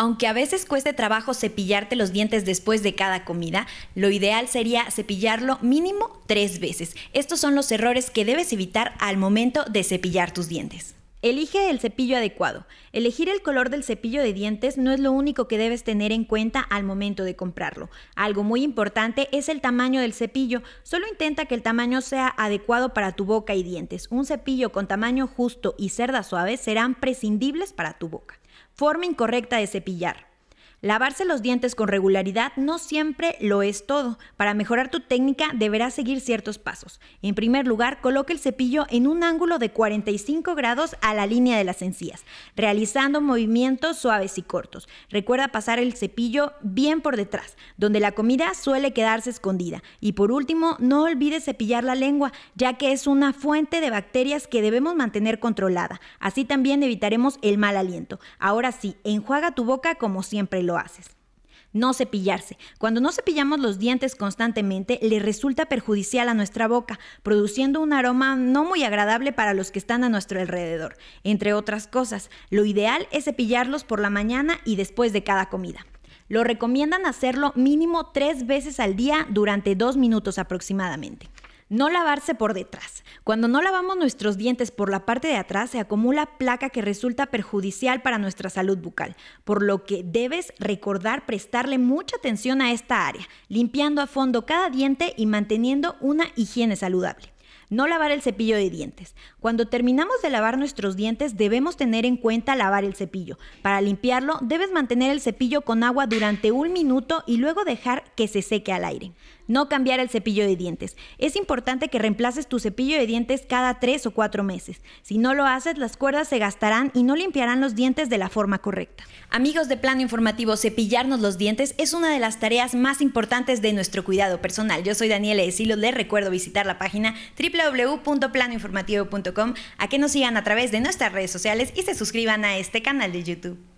Aunque a veces cueste trabajo cepillarte los dientes después de cada comida, lo ideal sería cepillarlo mínimo tres veces. Estos son los errores que debes evitar al momento de cepillar tus dientes. Elige el cepillo adecuado. Elegir el color del cepillo de dientes no es lo único que debes tener en cuenta al momento de comprarlo. Algo muy importante es el tamaño del cepillo. Solo intenta que el tamaño sea adecuado para tu boca y dientes. Un cepillo con tamaño justo y cerdas suaves serán prescindibles para tu boca. Forma incorrecta de cepillar. Lavarse los dientes con regularidad no siempre lo es todo. Para mejorar tu técnica deberás seguir ciertos pasos. En primer lugar, coloca el cepillo en un ángulo de 45 grados a la línea de las encías, realizando movimientos suaves y cortos. Recuerda pasar el cepillo bien por detrás, donde la comida suele quedarse escondida. Y por último, no olvides cepillar la lengua, ya que es una fuente de bacterias que debemos mantener controlada. Así también evitaremos el mal aliento. Ahora sí, enjuaga tu boca como siempre lo haces. No cepillarse. Cuando no cepillamos los dientes constantemente, le resulta perjudicial a nuestra boca, produciendo un aroma no muy agradable para los que están a nuestro alrededor. Entre otras cosas, lo ideal es cepillarlos por la mañana y después de cada comida. Lo recomiendan hacerlo mínimo tres veces al día durante dos minutos aproximadamente. No lavarse por detrás. Cuando no lavamos nuestros dientes por la parte de atrás se acumula placa que resulta perjudicial para nuestra salud bucal, por lo que debes recordar prestarle mucha atención a esta área, limpiando a fondo cada diente y manteniendo una higiene saludable. No lavar el cepillo de dientes. Cuando terminamos de lavar nuestros dientes debemos tener en cuenta lavar el cepillo. Para limpiarlo debes mantener el cepillo con agua durante un minuto y luego dejar que se seque al aire. No cambiar el cepillo de dientes. Es importante que reemplaces tu cepillo de dientes cada tres o cuatro meses. Si no lo haces, las cuerdas se gastarán y no limpiarán los dientes de la forma correcta. Amigos de Plano Informativo, cepillarnos los dientes es una de las tareas más importantes de nuestro cuidado personal. Yo soy Daniela Esilo, les recuerdo visitar la página www.planoinformativo.com, a que nos sigan a través de nuestras redes sociales y se suscriban a este canal de YouTube.